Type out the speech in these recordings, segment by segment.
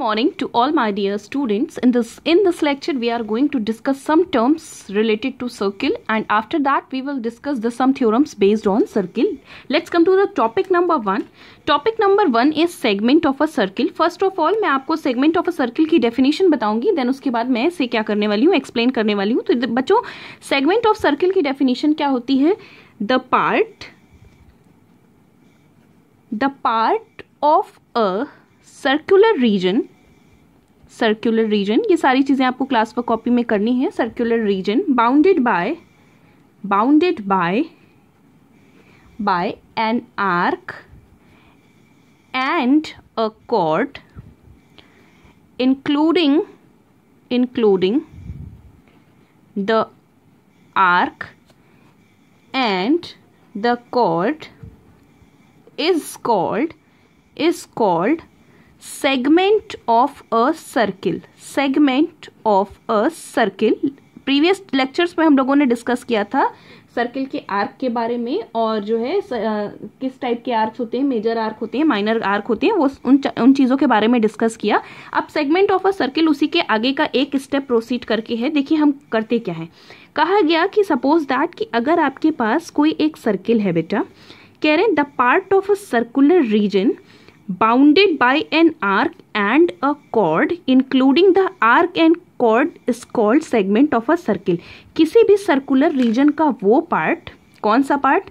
morning to all my dear students in this in this lecture we are going to discuss some terms related to circle and after that we will discuss the some theorems based on circle let's come to the topic number 1 topic number 1 is segment of a circle first of all main aapko segment of a circle ki definition bataungi then uske baad main ise kya karne wali hu explain karne wali hu to bachcho segment of circle ki definition kya hoti hai the part the part of a circular region circular region ये सारी चीज़ें आपको class पर copy में करनी है circular region bounded by bounded by by an arc and a chord including including the arc and the chord is called is called segment of a circle segment of a circle previous lectures में हम लोगों ने discuss किया था circle के arc के बारे में और जो है स, आ, किस टाइप के आर्क होते हैं मेजर आर्क होते हैं माइनर आर्क होते हैं वो उन उन चीज़ों के बारे में डिस्कस किया अब सेगमेंट ऑफ अ सर्किल उसी के आगे का एक स्टेप प्रोसीड करके है देखिए हम करते क्या है कहा गया कि सपोज दैट कि अगर आपके पास कोई एक सर्किल है बेटा कह रहे हैं the part of a circular region bounded by an arc and a chord including the arc and chord is called segment of a circle किसी भी circular region का वो part कौन सा part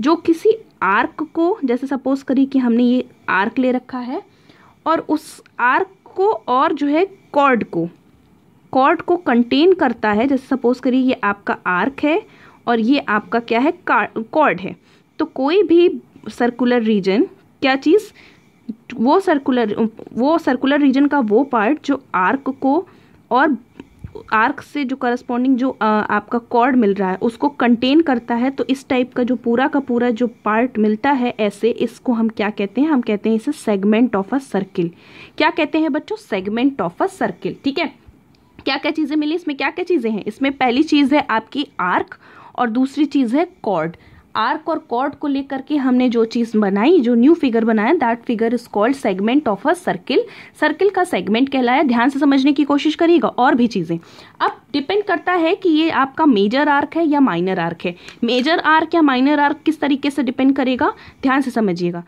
जो किसी आर्क को जैसे सपोज करिए कि हमने ये आर्क ले रखा है और उस आर्क को और जो है कॉर्ड को कॉर्ड को कंटेन करता है जैसे सपोज करिए ये आपका आर्क है और ये आपका क्या है कॉर्ड है तो कोई भी सर्कुलर रीजन क्या चीज़ वो सर्कुलर वो सर्कुलर रीजन का वो पार्ट जो आर्क को और आर्क से जो करस्पॉन्डिंग जो आ, आपका कॉर्ड मिल रहा है उसको कंटेन करता है तो इस टाइप का जो पूरा का पूरा जो पार्ट मिलता है ऐसे इसको हम क्या कहते हैं हम कहते हैं इसे सेगमेंट ऑफ अ सर्किल क्या कहते हैं बच्चों सेगमेंट ऑफ अ सर्किल ठीक है क्या क्या चीज़ें मिली इसमें क्या क्या चीज़ें हैं इसमें पहली चीज़ है आपकी आर्क और दूसरी चीज़ है कॉर्ड आर्क और कॉर्ड को लेकर के हमने जो चीज़ बनाई जो न्यू फिगर बनाया that figure is called segment of a circle circle का सेगमेंट कहलाया ध्यान से समझने की कोशिश करिएगा और भी चीज़ें अब डिपेंड करता है कि ये आपका मेजर आर्क है या माइनर आर्क है मेजर आर्क या माइनर आर्क किस तरीके से डिपेंड करेगा ध्यान से समझिएगा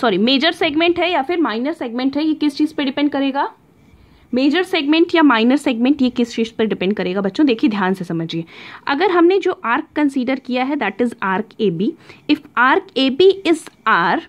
सॉरी मेजर सेगमेंट है या फिर माइनर सेगमेंट है ये किस चीज़ पे डिपेंड करेगा मेजर सेगमेंट या माइनर सेगमेंट ये किस चीज़ पर डिपेंड करेगा बच्चों देखिए ध्यान से समझिए अगर हमने जो आर्क कंसीडर किया है that is arc A B if arc A B is our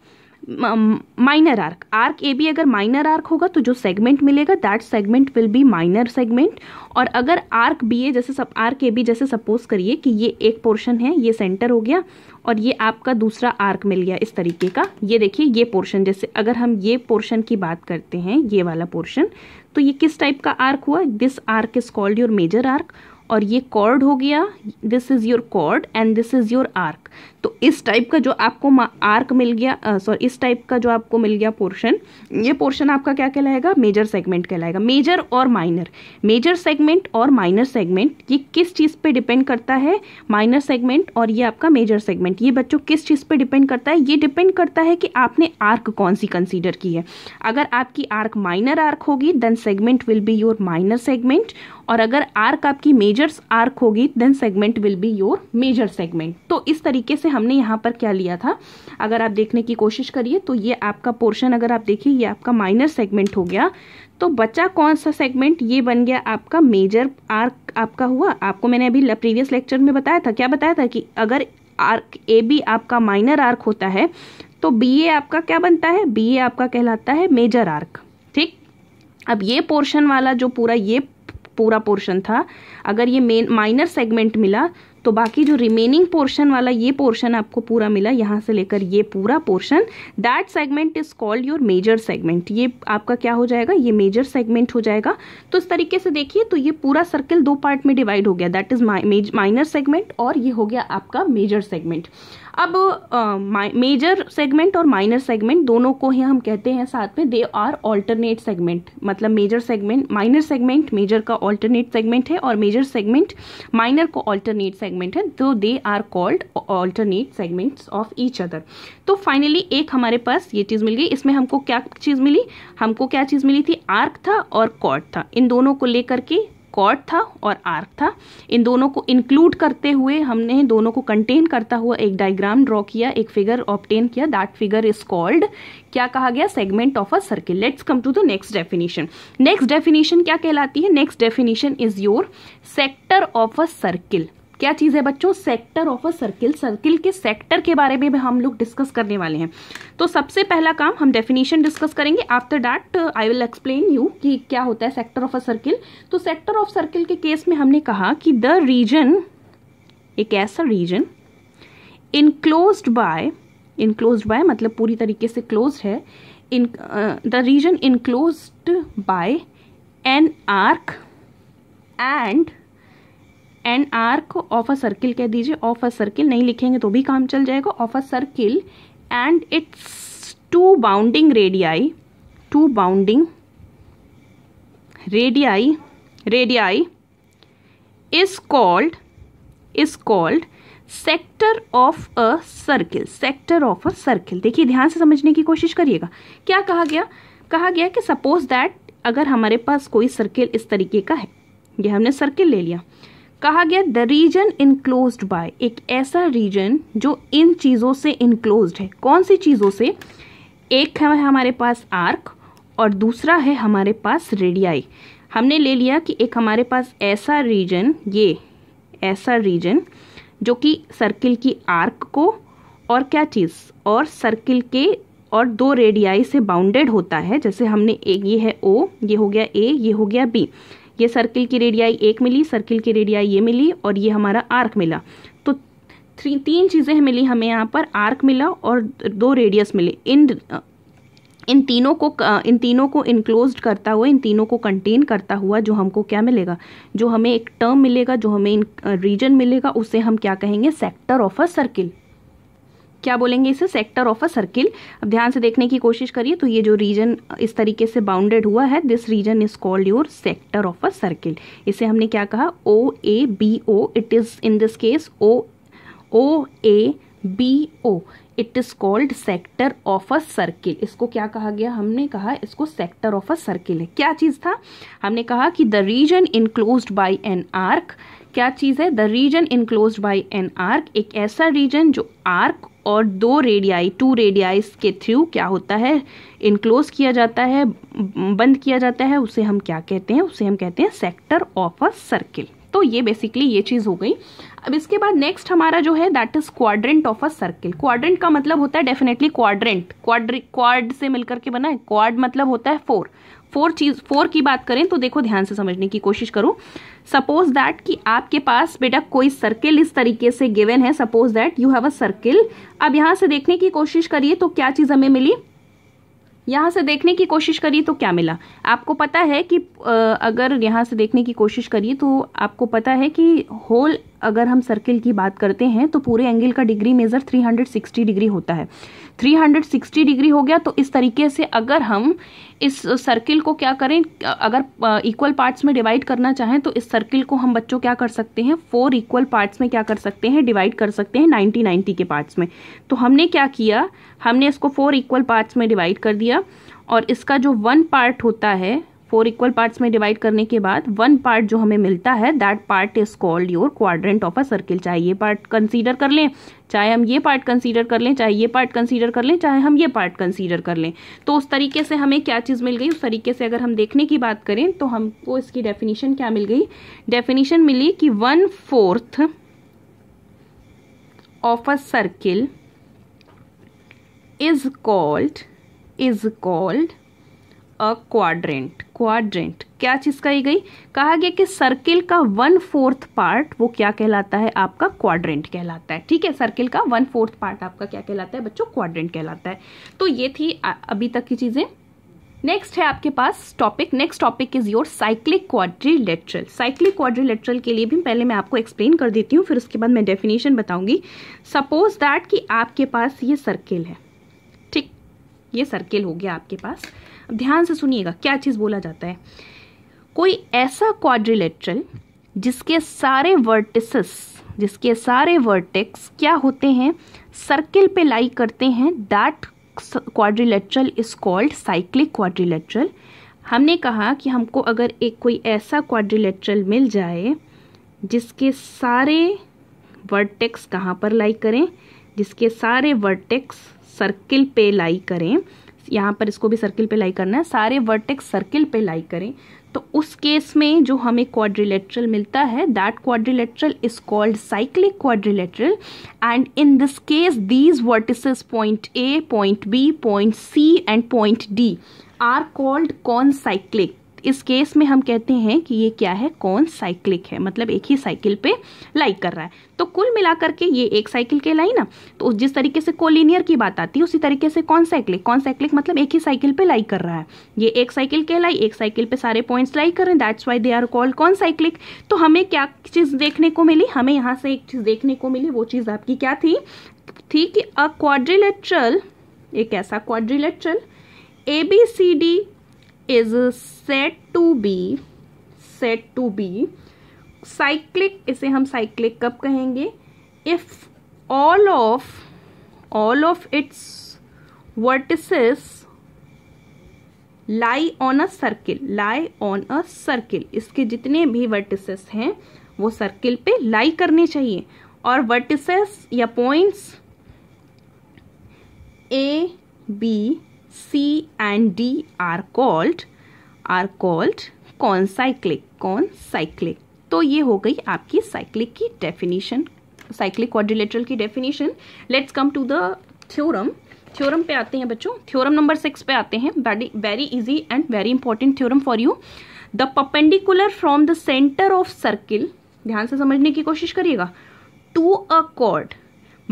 minor arc arc A B अगर माइनर आर्क होगा तो जो सेगमेंट मिलेगा that segment will be minor segment और अगर आर्क बी ए जैसे सब आर्क ए बी जैसे सपोज करिए कि ये एक पोर्शन है ये सेंटर हो गया और ये आपका दूसरा आर्क मिल गया इस तरीके का ये देखिए ये पोर्शन जैसे अगर हम ये पोर्शन की बात करते हैं ये वाला पोर्शन तो ये किस टाइप का आर्क हुआ this arc is called your major arc और ये कॉर्ड हो गया this is your chord and this is your arc तो इस टाइप का जो आपको आर्क मिल गया सॉरी इस टाइप का जो आपको मिल गया पोर्शन ये पोर्शन आपका क्या कहलाएगा मेजर सेगमेंट कहलाएगा मेजर और माइनर मेजर सेगमेंट और माइनर सेगमेंट ये किस चीज़ पे डिपेंड करता है माइनर सेगमेंट और ये आपका मेजर सेगमेंट ये बच्चों किस चीज़ पे डिपेंड करता है ये डिपेंड करता है कि आपने आर्क कौन सी कंसिडर की है अगर आपकी आर्क माइनर आर्क होगी then segment will be your minor segment और अगर आर्क आपकी मेजर आर्क होगी then segment will be your major segment तो इस तरीके तरीके से हमने यहाँ पर क्या लिया था अगर आप देखने की कोशिश करिए तो ये आपका पोर्शन अगर आप देखिए ये आपका माइनर सेगमेंट हो गया तो बचा कौन सा सेगमेंट ये बन गया आपका मेजर आर्क आपका हुआ आपको मैंने अभी प्रीवियस लेक्चर में बताया था क्या बताया था कि अगर आर्क ए बी आपका माइनर आर्क होता है तो बी ए आपका क्या बनता है बी ए आपका कहलाता है मेजर आर्क ठीक अब ये पोर्शन वाला जो पूरा ये पूरा पोर्शन था अगर ये मेन माइनर सेगमेंट मिला तो बाकी जो रिमेनिंग पोर्शन वाला ये पोर्शन आपको पूरा मिला यहाँ से लेकर ये पूरा portion that segment is called your major segment ये आपका क्या हो जाएगा ये मेजर सेगमेंट हो जाएगा तो इस तरीके से देखिए तो ये पूरा सर्किल दो पार्ट में डिवाइड हो गया दैट इज माइनर सेगमेंट और ये हो गया आपका मेजर सेगमेंट अब मेजर सेगमेंट और माइनर सेगमेंट दोनों को ही हम कहते हैं साथ में दे आर ऑल्टरनेट सेगमेंट मतलब major segment minor segment major का ऑल्टरनेट सेगमेंट है और मेजर सेगमेंट माइनर को ऑल्टरनेट सेगमेंट है तो they are called alternate segments of each other तो फाइनली एक हमारे पास ये चीज़ मिल गई इसमें हमको क्या चीज़ मिली हमको क्या चीज़ मिली थी आर्क था और कॉर्ड था इन दोनों को लेकर के कॉर्ड था और आर्क था इन दोनों को इंक्लूड करते हुए हमने दोनों को कंटेन करता हुआ एक डायग्राम ड्रॉ किया एक फिगर ऑप्टेन किया दैट फिगर इज कॉल्ड क्या कहा गया segment of a circle let's come to the next definition next definition क्या कहलाती है next definition is your sector of a circle क्या चीज़ है बच्चों sector of a circle circle के सेक्टर के बारे में भी हम लोग डिस्कस करने वाले हैं तो सबसे पहला काम हम डेफिनेशन डिस्कस करेंगे after that I will explain you कि क्या होता है सेक्टर ऑफ अ सर्किल तो सेक्टर ऑफ सर्किल के केस में हमने कहा कि द रीजन एक ऐसा region enclose by enclose by मतलब पूरी तरीके से क्लोज है in the region enclose by an arc and an को ऑफ अ सर्किल कह दीजिए ऑफ अ सर्किल नहीं लिखेंगे तो भी काम चल जाएगा of a circle and its two bounding radii two bounding radii radii is called is called sector of a circle sector of a circle देखिए ध्यान से समझने की कोशिश करिएगा क्या कहा गया कहा गया कि सपोज दैट अगर हमारे पास कोई सर्किल इस तरीके का है ये हमने सर्किल ले लिया कहा गया द रीजन इनक्लोज बाय एक ऐसा रीजन जो इन चीज़ों से इनक्लोज है कौन सी चीज़ों से एक है हमारे पास आर्क और दूसरा है हमारे पास रेडियाई हमने ले लिया कि एक हमारे पास ऐसा रीजन ये ऐसा रीजन जो कि सर्किल की आर्क को और क्या चीज़ और सर्किल के और दो रेडियाई से बाउंडेड होता है जैसे हमने एक ये है ओ ये हो गया ए ये हो गया बी ये सर्किल की रेडियाई एक मिली सर्किल की रेडियाई ये मिली और ये हमारा आर्क मिला तो थ्री तीन चीज़ें मिली हमें यहाँ पर आर्क मिला और दो रेडियस मिले इन इन तीनों को इन तीनों को इनक्लोज करता हुआ इन तीनों को कंटेन करता हुआ जो हमको क्या मिलेगा जो हमें एक टर्म मिलेगा जो हमें रीजन मिलेगा उसे हम क्या कहेंगे सेक्टर ऑफ अ सर्किल क्या बोलेंगे इसे सेक्टर ऑफ अ सर्किल अब ध्यान से देखने की कोशिश करिए तो ये जो रीजन इस तरीके से बाउंडेड हुआ है this region is called your sector of a circle इसे हमने क्या कहा O A B O it is in this case O O A B O it is called sector of a circle इसको क्या कहा गया हमने कहा इसको सेक्टर ऑफ अ सर्किल है क्या चीज़ था हमने कहा कि the region enclose by an arc क्या चीज़ है the region enclose by an arc एक ऐसा रीजन जो आर्क और दो रेडियाई टू रेडियाइस के थ्रू क्या होता है इनक्लोज किया जाता है बंद किया जाता है उसे हम क्या कहते हैं उसे हम कहते हैं सेक्टर ऑफ अ सर्किल तो ये बेसिकली ये चीज़ हो गई अब इसके बाद नेक्स्ट हमारा जो है that is quadrant of a circle quadrant का मतलब होता है डेफिनेटली क्वाड्रेंट क्वाड्री क्वाड से मिलकर के बना है क्वाड मतलब होता है फोर फोर चीज फोर की बात करें तो देखो ध्यान से समझने की कोशिश करूं सपोज दैट कि आपके पास बेटा कोई सर्किल इस तरीके से गिवन है suppose that you have a circle अब यहाँ से देखने की कोशिश करिए तो क्या चीज़ हमें मिली यहाँ से देखने की कोशिश करिए तो क्या मिला आपको पता है कि अगर यहाँ से देखने की कोशिश करिए तो आपको पता है कि होल अगर हम सर्किल की बात करते हैं तो पूरे एंगल का डिग्री मेज़र 360 डिग्री होता है 360 डिग्री हो गया तो इस तरीके से अगर हम इस सर्किल को क्या करें अगर इक्वल पार्ट्स में डिवाइड करना चाहें तो इस सर्किल को हम बच्चों क्या कर सकते हैं फोर इक्वल पार्ट्स में क्या कर सकते हैं डिवाइड कर सकते हैं नाइन्टी नाइन्टी के पार्ट्स में तो हमने क्या किया हमने इसको फोर इक्वल पार्ट्स में डिवाइड कर दिया और इसका जो वन पार्ट होता है फोर इक्वल पार्ट्स में डिवाइड करने के बाद वन पार्ट जो हमें मिलता है that part is called your quadrant of a circle चाहे ये पार्ट कंसीडर कर लें चाहे हम ये पार्ट कंसीडर कर लें चाहे ये पार्ट कंसीडर कर लें चाहे हम ये पार्ट कंसीडर कर लें तो उस तरीके से हमें क्या चीज़ मिल गई उस तरीके से अगर हम देखने की बात करें तो हमको इसकी डेफिनेशन क्या मिल गई डेफिनेशन मिली कि one fourth of a circle is called is called a quadrant quadrant क्या चीज़ कही गई कहा गया कि सर्किल का वन फोर्थ पार्ट वो क्या कहलाता है आपका क्वाड्रेंट कहलाता है ठीक है सर्किल का वन फोर्थ पार्ट आपका क्या कहलाता है बच्चों क्वाड्रेंट कहलाता है तो ये थी अभी तक की चीज़ें नेक्स्ट है आपके पास topic next topic is your cyclic quadrilateral cyclic quadrilateral के लिए भी पहले मैं आपको एक्सप्लेन कर देती हूँ फिर उसके बाद मैं डेफिनेशन बताऊंगी सपोज दैट कि आपके पास ये सर्किल है ठीक ये सर्किल हो गया आपके पास अब ध्यान से सुनिएगा क्या चीज़ बोला जाता है कोई ऐसा क्वाड्रिलेटरल जिसके सारे वर्टिसेस जिसके सारे वर्टेक्स क्या होते हैं सर्किल पे लाई करते हैं that quadrilateral is called cyclic quadrilateral हमने कहा कि हमको अगर एक कोई ऐसा क्वाड्रिलेटरल मिल जाए जिसके सारे वर्टेक्स कहाँ पर लाई करें जिसके सारे वर्टेक्स सर्किल पे लाई करें यहाँ पर इसको भी सर्किल पे लाई करना है सारे वर्टेक्स सर्किल पे लाई करें तो उस केस में जो हमें क्वाड्रिलेटरल मिलता है that quadrilateral is called cyclic quadrilateral and in this case these vertices point A point B point C and point D are called concyclic इस केस में हम कहते हैं कि ये क्या है कौन साइक्लिक है मतलब एक ही साइकिल पे लाइक कर रहा है तो कुल मिलाकर के ये एक साइकिल के लाई ना तो जिस तरीके से कोलिनियर की बात आती है उसी तरीके से कौन साइक्लिक कौन साइक्लिक मतलब एक ही साइकिल पे लाइक कर रहा है ये एक साइकिल के लाई एक साइकिल पे सारे पॉइंट्स लाइक कर रहे हैं that's why they are called concyclic तो हमें क्या चीज़ देखने को मिली हमें यहाँ से एक चीज़ देखने को मिली वो चीज़ आपकी क्या थी थी कि अ क्वाड्रिलेट्रल एक ऐसा quadrilateral A B C D is said to be said to be cyclic इसे हम साइक्लिक कब कहेंगे if all of all of its vertices lie on a circle lie on a circle इसके जितने भी वर्टिसेस हैं वो सर्किल पे लाई करने चाहिए और वर्टिसेस या points A B C and D are called are called concyclic concyclic तो ये हो गई आपकी साइक्लिक की डेफिनेशन साइक्लिक क्वाड्रिलेटरल की definition let's come to the theorem theorem पे आते हैं बच्चों थ्योरम नंबर सिक्स पे आते हैं very easy and very important theorem for you the perpendicular from the centre of circle ध्यान से समझने की कोशिश करिएगा to a chord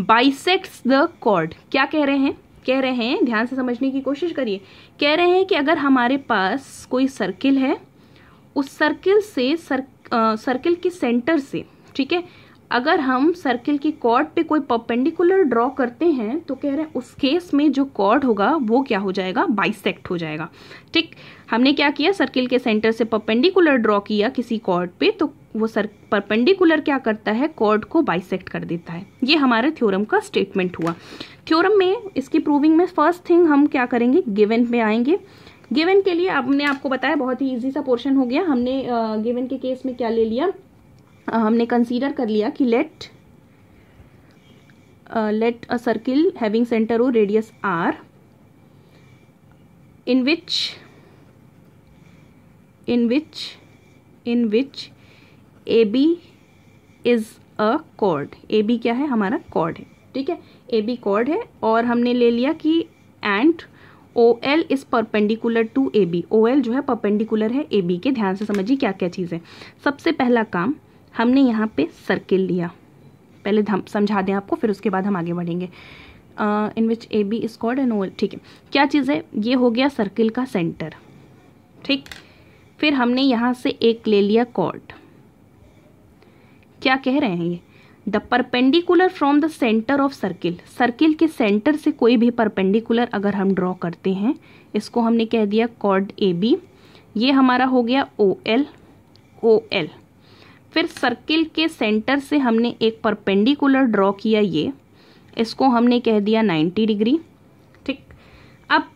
bisects the chord क्या कह रहे हैं कह रहे हैं ध्यान से समझने की कोशिश करिए कह रहे हैं कि अगर हमारे पास कोई सर्किल है उस सर्किल से सर्क, आ, सर्किल के सेंटर से ठीक है अगर हम सर्किल की कॉर्ड पे कोई परपेंडिकुलर ड्रॉ करते हैं तो कह रहे हैं उस केस में जो कॉर्ड होगा वो क्या हो जाएगा बाइसेक्ट हो जाएगा ठीक हमने क्या किया सर्किल के सेंटर से परपेंडिकुलर ड्रॉ किया किसी कॉर्ड पे तो वो सर परपेंडिकुलर क्या करता है कॉर्ड को बाइसेक्ट कर देता है ये हमारे थ्योरम का स्टेटमेंट हुआ थ्योरम में इसकी प्रूविंग में फर्स्ट थिंग हम क्या करेंगे गिवन में आएंगे गिवन के लिए आपने आपको बताया बहुत ही ईजी सा पोर्शन हो गया हमने गिवन के केस में क्या ले लिया हमने कंसीडर कर लिया कि let let a circle having centre O radius R in which in which in which A B is a chord A B क्या है हमारा कॉर्ड है ठीक है ए बी कॉर्ड है और हमने ले लिया कि and O L is perpendicular to A B O L जो है परपेंडिकुलर है ए बी के ध्यान से समझिए क्या क्या चीज़ है सबसे पहला काम हमने यहाँ पे सर्किल लिया पहले हम समझा दें आपको फिर उसके बाद हम आगे बढ़ेंगे in which A B is and an O L ठीक है क्या चीज़ है ये हो गया सर्किल का सेंटर ठीक फिर हमने यहाँ से एक ले लिया कॉर्ड क्या कह रहे हैं ये the perpendicular from the centre of circle circle के सेंटर से कोई भी परपेंडिकुलर अगर हम ड्रॉ करते हैं इसको हमने कह दिया कॉर्ड ए बी ये हमारा हो गया ओ एल ओ एल फिर सर्किल के सेंटर से हमने एक परपेंडिकुलर ड्रॉ किया ये इसको हमने कह दिया 90 डिग्री ठीक अब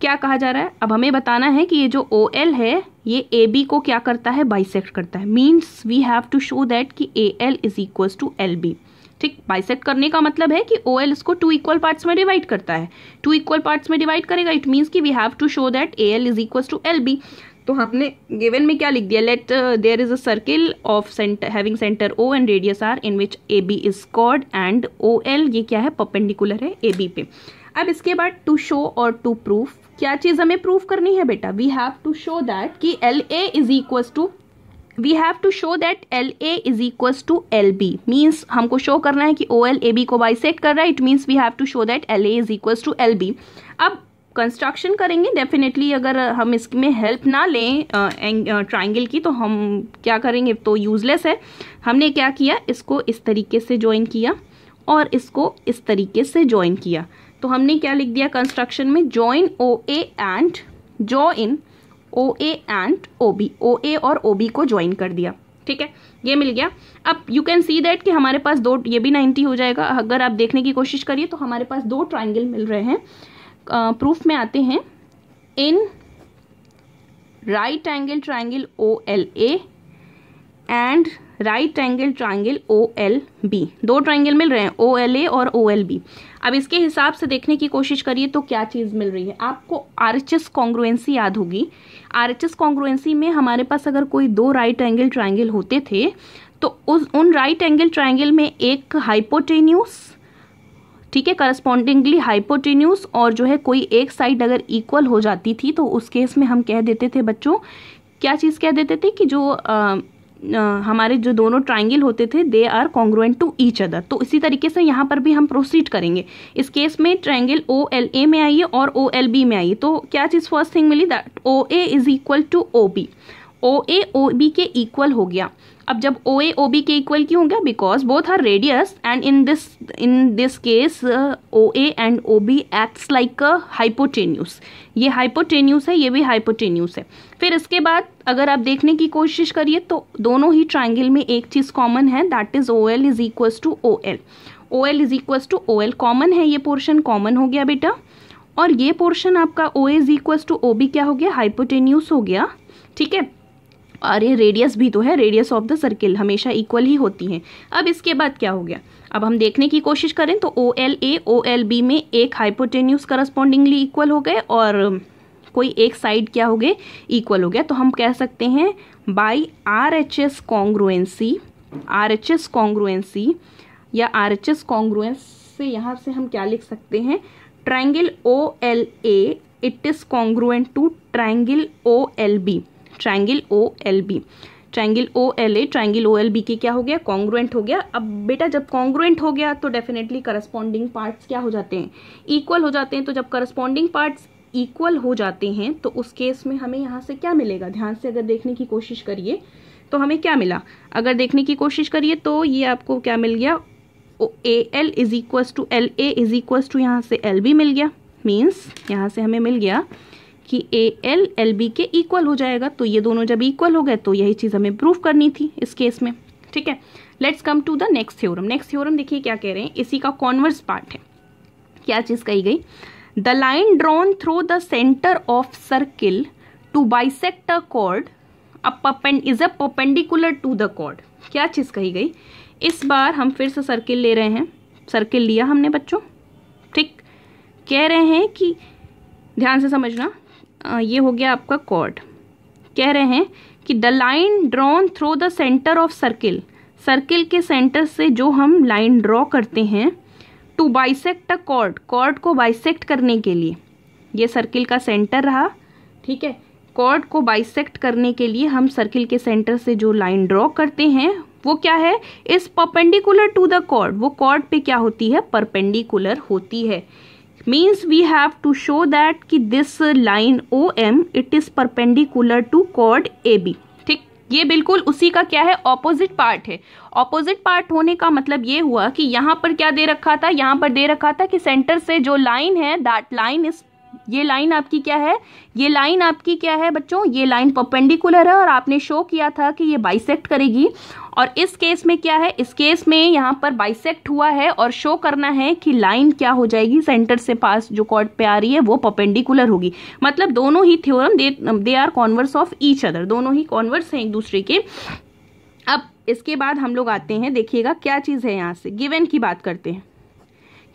क्या कहा जा रहा है अब हमें बताना है कि ये जो ओ एल है ये ए बी को क्या करता है बाइसेक्ट करता है means we have to show that कि A L is equal to L B ठीक बाइसेक्ट करने का मतलब है कि ओ एल इसको टू इक्वल पार्ट्स में डिवाइड करता है टू इक्वल पार्ट्स में डिवाइड करेगा इट मीन्स कि we have to show that A L is equal to L B तो हमने गिवन में क्या लिख दिया let there is a circle of centre having centre O and radius R in which A B is कॉड and O L ये क्या है पर्पेंडिकुलर है ए बी पे अब इसके बाद टू शो और टू प्रूफ क्या चीज़ हमें प्रूफ करनी है बेटा we have to show that कि L A is equal to we have to show that L A is equal to L B means हमको शो करना है कि ओ एल ए बी को सेट कर रहा है it means we have to show that L A is equal to L B अब construction करेंगे डेफिनेटली अगर हम इसमें हेल्प ना लें ट्राइंगल की तो हम क्या करेंगे तो यूज़लेस है हमने क्या किया इसको इस तरीके से ज्वाइन किया और इसको इस तरीके से ज्वाइन किया तो हमने क्या लिख दिया कंस्ट्रक्शन में join O A and join O A and O B O A और ओ बी को ज्वाइन कर दिया ठीक है ये मिल गया अब यू कैन सी दैट कि हमारे पास दो ये भी 90 हो जाएगा अगर आप देखने की कोशिश करिए तो हमारे पास दो ट्राइंगल मिल रहे हैं प्रूफ में आते हैं in right angle triangle O L A and right angle triangle O L B दो ट्राइंगल मिल रहे हैं ओ एल ए और ओ एल बी अब इसके हिसाब से देखने की कोशिश करिए तो क्या चीज़ मिल रही है आपको आर एच एस कॉन्ग्रुएंसी याद होगी आर एच एस कॉन्ग्रुएंसी में हमारे पास अगर कोई दो राइट एंगल ट्राइंगल होते थे तो उस उन राइट एंगल ट्राइंगल में एक हाइपोटेन्यूस ठीक है करस्पॉन्डिंगली हाइपोटिन्यूस और जो है कोई एक साइड अगर इक्वल हो जाती थी तो उस केस में हम कह देते थे बच्चों क्या चीज़ कह देते थे कि जो आ, आ, हमारे जो दोनों ट्राइंगल होते थे they are congruent to each other तो इसी तरीके से यहाँ पर भी हम प्रोसीड करेंगे इस केस में ट्राइंगल ओ एल ए में आइए और ओ एल बी में आइए तो क्या चीज़ फर्स्ट थिंग मिली that O A is equal to O B O A O B के इक्वल हो गया अब जब ओ ए ओ बी के इक्वल क्यों हो गया because both are radius and in this in this case O A and O B acts like a hypotenuse ये हाइपोटेन्यूस है ये भी हाइपोटेन्यूस है फिर इसके बाद अगर आप देखने की कोशिश करिए तो दोनों ही ट्राइंगल में एक चीज़ कॉमन है that is O L is equal to O L O L is equal to O L common है ये पोर्शन कॉमन हो गया बेटा और ये पोर्शन आपका O as equal to O B क्या हो गया हाइपोटेन्यूस हो गया ठीक है और ये रेडियस भी तो है रेडियस ऑफ द सर्किल हमेशा इक्वल ही होती हैं अब इसके बाद क्या हो गया अब हम देखने की कोशिश करें तो O L A O L B में एक हाइपोटेन्यूस करस्पॉन्डिंगली इक्वल हो गए और कोई एक साइड क्या हो गए इक्वल हो गया तो हम कह सकते हैं by R H S congruency R H S congruency या आर एच एस कॉन्ग्रुएंस से यहाँ से हम क्या लिख सकते हैं triangle O L A it is congruent to triangle O L B triangle O L B triangle O L A triangle O L B के क्या हो गया कॉन्ग्रुएंट हो गया अब बेटा जब कॉन्ग्रुएंट हो गया तो डेफिनेटली करस्पॉन्डिंग पार्ट्स क्या हो जाते हैं इक्वल हो जाते हैं तो जब करस्पॉन्डिंग पार्ट्स इक्वल हो जाते हैं तो उस केस में हमें यहाँ से क्या मिलेगा ध्यान से अगर देखने की कोशिश करिए तो हमें क्या मिला अगर देखने की कोशिश करिए तो ये आपको क्या मिल गया A L is equals to L A is equals to यहाँ से एल बी मिल गया मीन्स यहाँ से हमें मिल गया कि ए एल एल बी के इक्वल हो जाएगा तो ये दोनों जब इक्वल हो गए तो यही चीज़ हमें प्रूफ करनी थी इस केस में ठीक है let's come to the next theorem next theorem देखिए क्या कह रहे हैं इसी का कॉन्वर्स पार्ट है क्या चीज़ कही गई the line drawn through the centre of circle to bisect a chord is a perpendicular to the chord क्या चीज़ कही गई इस बार हम फिर से सर्किल ले रहे हैं सर्किल लिया हमने बच्चों ठीक कह रहे हैं कि ध्यान से समझना ये हो गया आपका कॉर्ड कह रहे हैं कि the line drawn through the centre of circle circle के सेंटर से जो हम लाइन ड्रॉ करते हैं to bisect a chord chord को बाइसेक्ट करने के लिए ये सर्किल का सेंटर रहा ठीक है कॉर्ड को बाइसेक्ट करने के लिए हम सर्किल के सेंटर से जो लाइन ड्रॉ करते हैं वो क्या है इस परपेंडिकुलर टू द कॉर्ड वो कॉर्ड पे क्या होती है परपेंडिकुलर होती है means we have to show that कि this line O M it is perpendicular to chord A B ठीक ये बिल्कुल उसी का क्या है ऑपोजिट पार्ट है ऑपोजिट पार्ट होने का मतलब ये हुआ कि यहाँ पर क्या दे रखा था यहाँ पर दे रखा था कि सेंटर से जो लाइन है दैट लाइन इज ये लाइन आपकी क्या है ये लाइन आपकी क्या है बच्चों ये लाइन परपेंडिकुलर है और आपने शो किया था कि ये बाइसेक्ट करेगी और इस केस में क्या है इस केस में यहाँ पर बाइसेक्ट हुआ है और शो करना है कि लाइन क्या हो जाएगी सेंटर से पास जो कॉर्ड पे आ रही है वो परपेंडिकुलर होगी मतलब दोनों ही theorem they they are converse of each other दोनों ही कॉन्वर्स हैं एक दूसरे के अब इसके बाद हम लोग आते हैं देखिएगा क्या चीज़ है यहाँ से गिवेन की बात करते हैं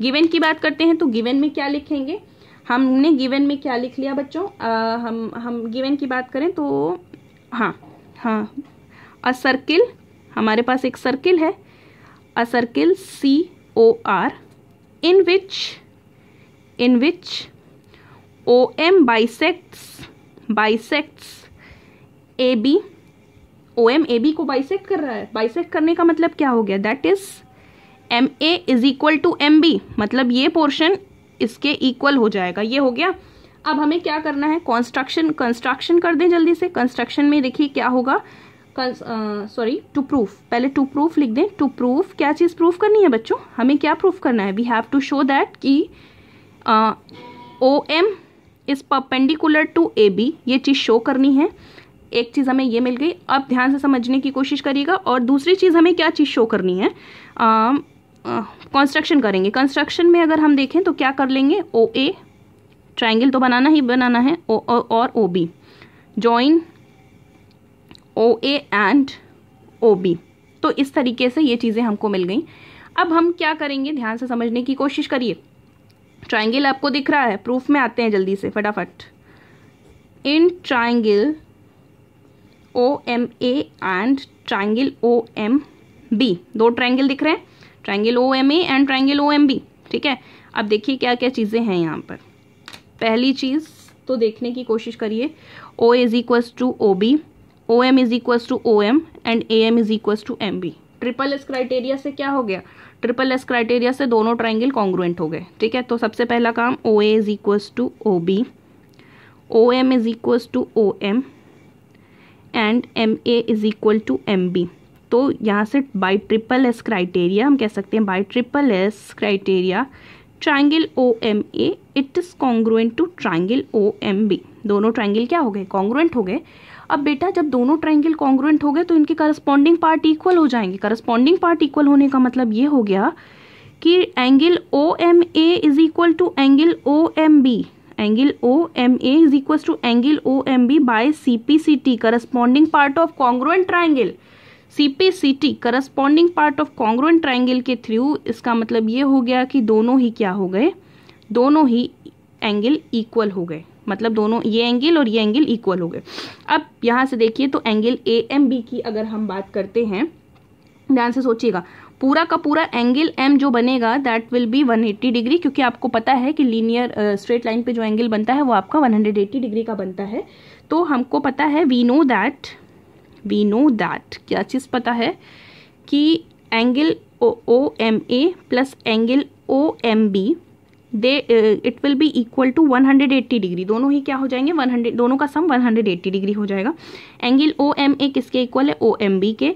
गिवेन की बात करते हैं तो गिवेन में क्या लिखेंगे हमने गिवन में क्या लिख लिया बच्चों आ, हम हम गिवन की बात करें तो हाँ हाँ अ सर्किल हमारे पास एक सर्किल है a circle C O R in which in which O M bisects bisects A B O M A B को बाइसेक्ट कर रहा है बाइसेक्ट करने का मतलब क्या हो गया that is M A is equal to M B मतलब ये पोर्शन इसके इक्वल हो जाएगा ये हो गया अब हमें क्या करना है कंस्ट्रक्शन कंस्ट्रक्शन कर दें जल्दी से कंस्ट्रक्शन में देखिए क्या होगा सॉरी टू प्रूफ पहले टू प्रूफ लिख दें टू प्रूफ क्या चीज़ प्रूफ करनी है बच्चों हमें क्या प्रूफ करना है we have to show that कि O M is perpendicular to A B ये चीज़ शो करनी है एक चीज़ हमें ये मिल गई अब ध्यान से समझने की कोशिश करिएगा और दूसरी चीज़ हमें क्या चीज़ शो करनी है कंस्ट्रक्शन करेंगे कंस्ट्रक्शन में अगर हम देखें तो क्या कर लेंगे ओ ए ट्राइंगल तो बनाना ही बनाना है ओ और O B join O A and O B तो इस तरीके से ये चीज़ें हमको मिल गई अब हम क्या करेंगे ध्यान से समझने की कोशिश करिए ट्राइंगल आपको दिख रहा है प्रूफ में आते हैं जल्दी से फटाफट in triangle O M A and triangle O M B दो ट्राइंगल दिख रहे हैं triangle O M A and triangle O M B ठीक है अब देखिए क्या क्या चीज़ें हैं यहाँ पर पहली चीज़ तो देखने की कोशिश करिए O is equals to O B O M is equals to O M and A M is equals to M B triple S criteria से क्या हो गया ट्रिपल एस क्राइटेरिया से दोनों ट्राइंगल कॉन्ग्रुएंट हो गए ठीक है तो सबसे पहला काम O A is equals to O B O M is equals to O M and M A is equal to M B तो यहाँ से बाई ट्रिपल एस क्राइटेरिया हम कह सकते हैं by triple S criteria triangle O M A it is congruent to triangle O M B दोनों triangle क्या हो गए कॉन्ग्रुएंट हो गए अब बेटा जब दोनों ट्राइंगल कॉन्ग्रुएंट हो गए तो इनके करस्पॉन्डिंग पार्ट इक्वल हो जाएंगे करस्पॉन्डिंग पार्ट इक्वल होने का मतलब ये हो गया कि angle O M A is equal to angle O M B angle O M A is equal to angle O M B by C P C T corresponding part of congruent triangle T corresponding part of congruent triangle के through इसका मतलब ये हो गया कि दोनों ही क्या हो गए दोनों ही एंगल इक्वल हो गए मतलब दोनों ये एंगल और ये एंगल इक्वल हो गए अब यहाँ से देखिए तो एंगल ए एम बी की अगर हम बात करते हैं ध्यान से सोचिएगा पूरा का पूरा एंगल एम जो बनेगा दैट विल बी 180 डिग्री क्योंकि आपको पता है कि लीनियर स्ट्रेट लाइन पे जो एंगल बनता है वो आपका 180 डिग्री का बनता है तो हमको पता है we know that we know that क्या चीज़ पता है कि angle O M A plus angle O M B they it will be equal to 180 degree दोनों ही क्या हो जाएंगे 100 दोनों का सम 180 डिग्री हो जाएगा एंगल ओ एम ए किसके इक्वल है ओ एम बी के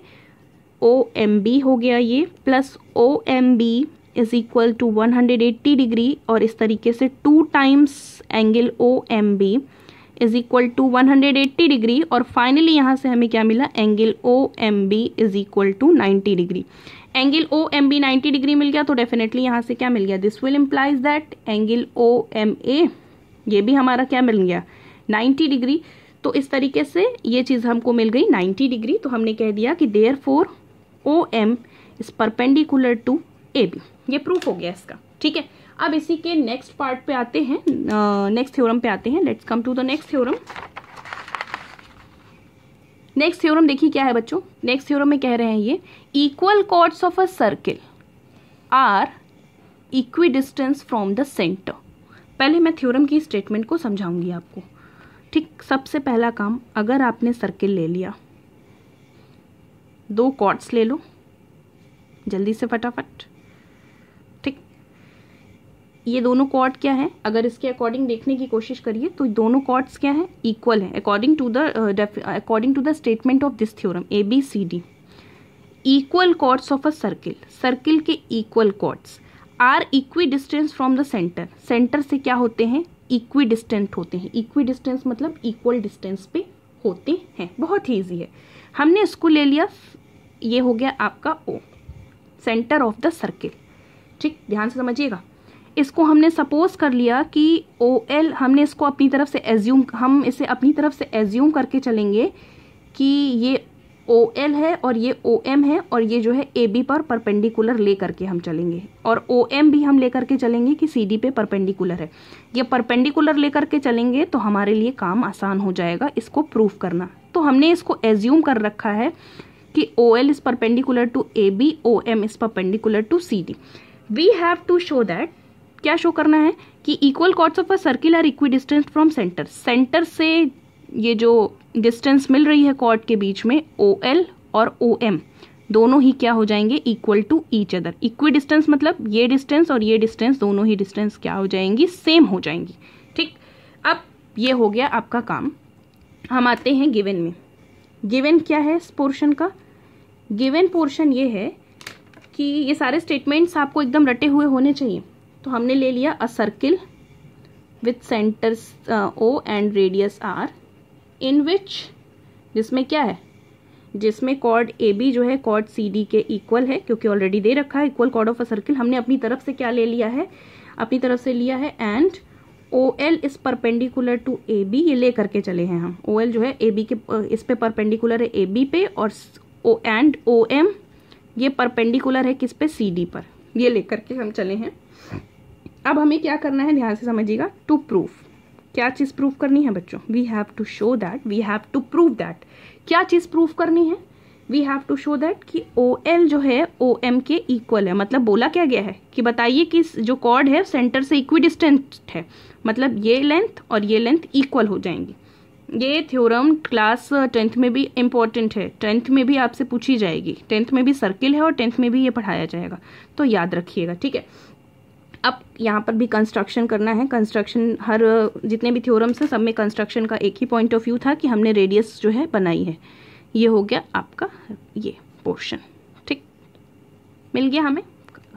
ओ एम बी हो गया ये plus O M B is equal to 180 degree और इस तरीके से two times angle O M B is equal to 180 degree और फाइनली यहाँ से हमें क्या मिला angle O M B is equal to 90 degree angle O M B ninety degree मिल गया तो डेफिनेटली यहाँ से क्या मिल गया this will implies that angle O M A ये भी हमारा क्या मिल गया 90 डिग्री तो इस तरीके से ये चीज़ हमको मिल गई 90 डिग्री तो हमने कह दिया कि therefore O M is perpendicular to A B ये प्रूफ हो गया इसका ठीक है अब इसी के नेक्स्ट पार्ट पे आते हैं नेक्स्ट थ्योरम पे आते हैं let's come to the next theorem next theorem देखिए क्या है बच्चों नेक्स्ट थ्योरम में कह रहे हैं ये equal chords of a circle are equidistance from the centre पहले मैं थ्योरम की स्टेटमेंट को समझाऊंगी आपको ठीक सबसे पहला काम अगर आपने सर्किल ले लिया दो कॉर्ड्स ले लो जल्दी से फटाफट ये दोनों कॉर्ड क्या है अगर इसके अकॉर्डिंग देखने की कोशिश करिए तो दोनों कॉर्ड्स क्या है इक्वल है according to the according to the statement of this theorem A B C D equal chords of a circle circle के equal chords are equidistance from the centre centre से क्या होते हैं equidistant होते हैं equidistance मतलब equal distance पे होते हैं बहुत ही ईजी है हमने इसको ले लिया ये हो गया आपका O centre of the circle ठीक ध्यान से समझिएगा इसको हमने सपोज कर लिया कि ओ एल हमने इसको अपनी तरफ से एज्यूम हम इसे अपनी तरफ से एज्यूम करके चलेंगे कि ये ओ एल है और ये ओ एम है और ये जो है ए बी पर परपेंडिकुलर ले करके हम चलेंगे और ओ एम भी हम ले करके चलेंगे कि सी डी पे परपेंडिकुलर है ये परपेंडिकुलर ले करके चलेंगे तो हमारे लिए काम आसान हो जाएगा इसको प्रूफ करना तो हमने इसको एज्यूम कर रखा है कि O L is perpendicular to A B O M is perpendicular to C D we have to show that क्या शो करना है कि equal chords of a circle are equidistance from centre centre से ये जो distance मिल रही है cord के बीच में ओ एल और ओ एम दोनों ही क्या हो जाएंगे equal to each other equidistance मतलब ये डिस्टेंस और ये डिस्टेंस दोनों ही डिस्टेंस क्या हो जाएंगी सेम हो जाएंगी ठीक अब ये हो गया आपका काम हम आते हैं गिवन में गिवन क्या है इस पोर्शन का गिवन पोर्शन ये है कि ये सारे स्टेटमेंट्स आपको एकदम रटे हुए होने चाहिए तो हमने ले लिया a circle with centres O and radius R in which जिसमें क्या है जिसमें कॉर्ड ए बी जो है कॉर्ड सी डी के इक्वल है क्योंकि ऑलरेडी दे रखा है equal chord of a circle हमने अपनी तरफ से क्या ले लिया है अपनी तरफ से लिया है and O L is perpendicular to A B ये ले करके चले हैं हम ओ एल जो है ए बी के uh, इस पे परपेंडिकुलर है ए बी पे और ओ एंड ओ एम ये परपेंडिकुलर है किस पे सी डी पर ये लेकर के हम चले हैं अब हमें क्या करना है ध्यान से समझिएगा टू प्रूफ क्या चीज़ प्रूफ करनी है बच्चों we have to show that we have to prove that क्या चीज़ प्रूफ करनी है we have to show that कि ओ एल जो है ओ एम के इक्वल है मतलब बोला क्या गया है कि बताइए कि जो कॉर्ड है सेंटर से इक्वी डिस्टेंस है मतलब ये लेंथ और ये लेंथ इक्वल हो जाएंगी ये थ्योरम क्लास टेंथ में भी इम्पॉर्टेंट है टेंथ में भी आपसे पूछी जाएगी टेंथ में भी सर्किल है और टेंथ में भी ये पढ़ाया जाएगा तो याद रखिएगा ठीक है अब यहाँ पर भी कंस्ट्रक्शन करना है कंस्ट्रक्शन हर जितने भी थ्योरम्स हैं सब में कंस्ट्रक्शन का एक ही पॉइंट ऑफ व्यू था कि हमने रेडियस जो है बनाई है ये हो गया आपका ये पोर्शन ठीक मिल गया हमें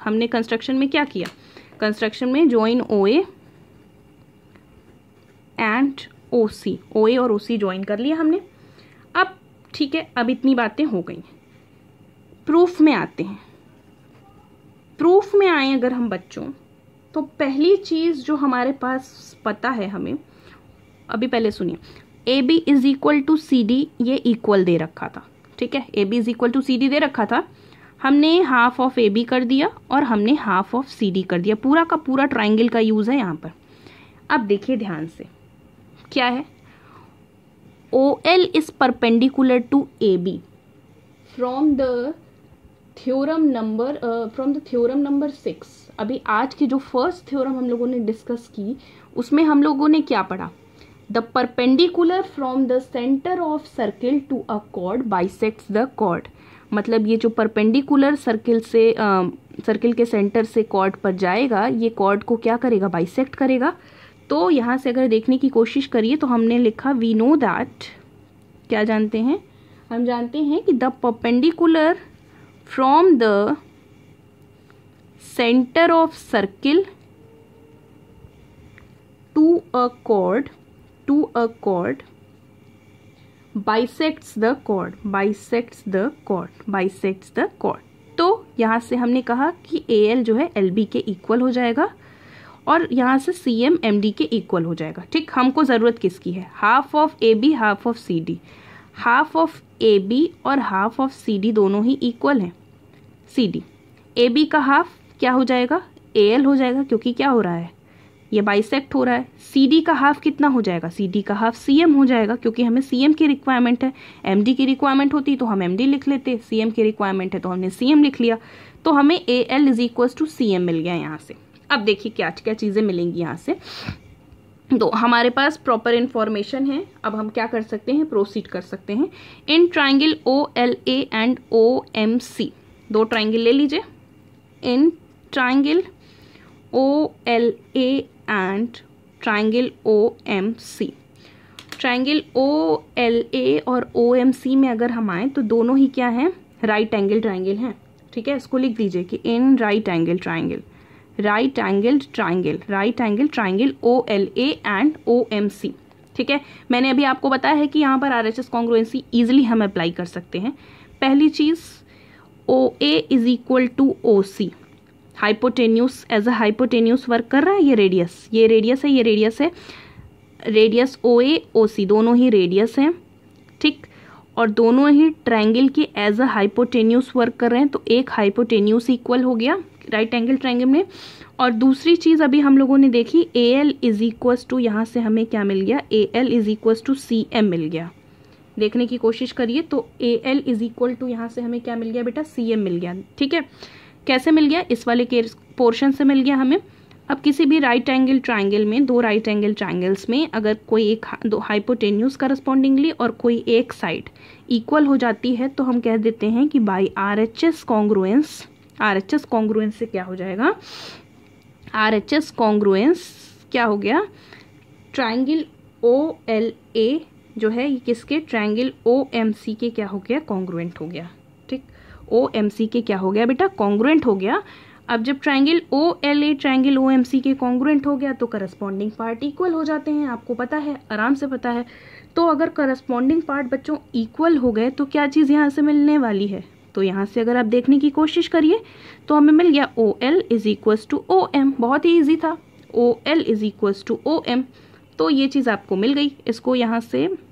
हमने कंस्ट्रक्शन में क्या किया कंस्ट्रक्शन में join O and O C O A और ओ सी ज्वाइन कर लिया हमने अब ठीक है अब इतनी बातें हो गई प्रूफ में आते हैं प्रूफ में आए अगर हम बच्चों तो पहली चीज़ जो हमारे पास पता है हमें अभी पहले सुनिए A B is equal to C D ये इक्वल दे रखा था ठीक है A B is equal to C D दे रखा था हमने हाफ ऑफ ए बी कर दिया और हमने हाफ ऑफ सी डी कर दिया पूरा का पूरा ट्राइंगल का यूज़ है यहाँ पर अब देखिए ध्यान से क्या है O L is perpendicular to A B from the theorem number from the theorem number six अभी आज की जो फर्स्ट थ्योरम हम लोगों ने डिस्कस की उसमें हम लोगों ने क्या पढ़ा the perpendicular from the centre of circle to a chord bisects the chord मतलब ये जो परपेंडिकुलर सर्किल से सर्किल के सेंटर से कॉर्ड पर जाएगा ये कॉर्ड को क्या करेगा बाइसेक्ट करेगा तो यहाँ से अगर देखने की कोशिश करिए तो हमने लिखा वी नो दैट क्या जानते हैं हम जानते हैं कि the perpendicular from the center of circle to a chord to a chord bisects the chord bisects the chord bisects the chord तो यहाँ से हमने कहा कि ए एल जो है एल बी के इक्वल हो जाएगा और यहाँ से सी एम एम डी के इक्वल हो जाएगा ठीक हमको ज़रूरत किसकी है half of A B half of C D half of A B और हाफ ऑफ सी डी दोनों ही इक्वल हैं सी डी ए बी का हाफ क्या हो जाएगा ए एल हो जाएगा क्योंकि क्या हो रहा है ये बाइसेक्ट हो रहा है सी डी का हाफ कितना हो जाएगा सी डी का हाफ सी एम हो जाएगा क्योंकि हमें सी एम की रिक्वायरमेंट है एम डी की रिक्वायरमेंट होती तो हम एम डी लिख लेते सी एम की रिक्वायरमेंट है तो हमने सी एम लिख लिया तो हमें A L is equal to C M मिल गया यहाँ से अब देखिए क्या क्या चीज़ें मिलेंगी यहाँ से तो हमारे पास प्रॉपर इन्फॉर्मेशन है अब हम क्या कर सकते हैं प्रोसीड कर सकते हैं in triangle O L A and O M C दो ट्राइंगल ले लीजिए in triangle OLA and triangle OMC triangle O L A और ओ एम सी में अगर हम आए तो दोनों ही क्या हैं राइट एंगल ट्राइंगल हैं ठीक है इसको लिख दीजिए कि in right angle triangle right angle triangle right angle triangle O L A and O M C ठीक है मैंने अभी आपको बताया है कि यहाँ पर R H S congruency easily हम अप्लाई कर सकते हैं पहली चीज़ O A is equal to O C hypotenuse as a hypotenuse work कर रहा है ये रेडियस ये रेडियस है ये रेडियस है रेडियस ओ ए ओ सी दोनों ही रेडियस हैं ठीक और दोनों ही ट्रायंगल की एज अ हाइपोटेन्यूस वर्क कर रहे हैं तो एक हाइपोटेन्यूस इक्वल हो गया राइट एंगल ट्रायंगल में और दूसरी चीज़ अभी हम लोगों ने देखी A L is equals to यहाँ से हमें क्या मिल गया A L is equals to C M मिल गया देखने की कोशिश करिए तो A L is equal to यहाँ से हमें क्या मिल गया बेटा सी एम मिल गया ठीक है कैसे मिल गया इस वाले के पोर्शन से मिल गया हमें अब किसी भी राइट एंगल ट्राइंगल में दो राइट एंगल ट्राइंगल्स में अगर कोई एक दो हाइपोटेन्यूस करस्पॉन्डिंगली और कोई एक साइड इक्वल हो जाती है तो हम कह देते हैं कि by R H S congruence R H S congruence से क्या हो जाएगा आर एच एस कॉन्ग्रुएंस क्या हो गया ट्राइंगल ओ एल ए जो है ये किसके ट्राइंगल ओ एम सी के क्या हो गया कॉन्ग्रुएंट हो गया ओ एम सी के क्या हो गया बेटा कॉन्ग्रुएंट हो गया अब जब triangle O L A triangle O M C के कॉन्ग्रुएंट हो गया तो करस्पॉन्डिंग पार्ट इक्वल हो जाते हैं आपको पता है आराम से पता है तो अगर करस्पॉन्डिंग पार्ट बच्चों इक्वल हो गए तो क्या चीज़ यहाँ से मिलने वाली है तो यहाँ से अगर आप देखने की कोशिश करिए तो हमें मिल गया O L is equals to O M बहुत ही ईजी था O L is equals to O M तो ये चीज़ आपको मिल गई इसको यहाँ से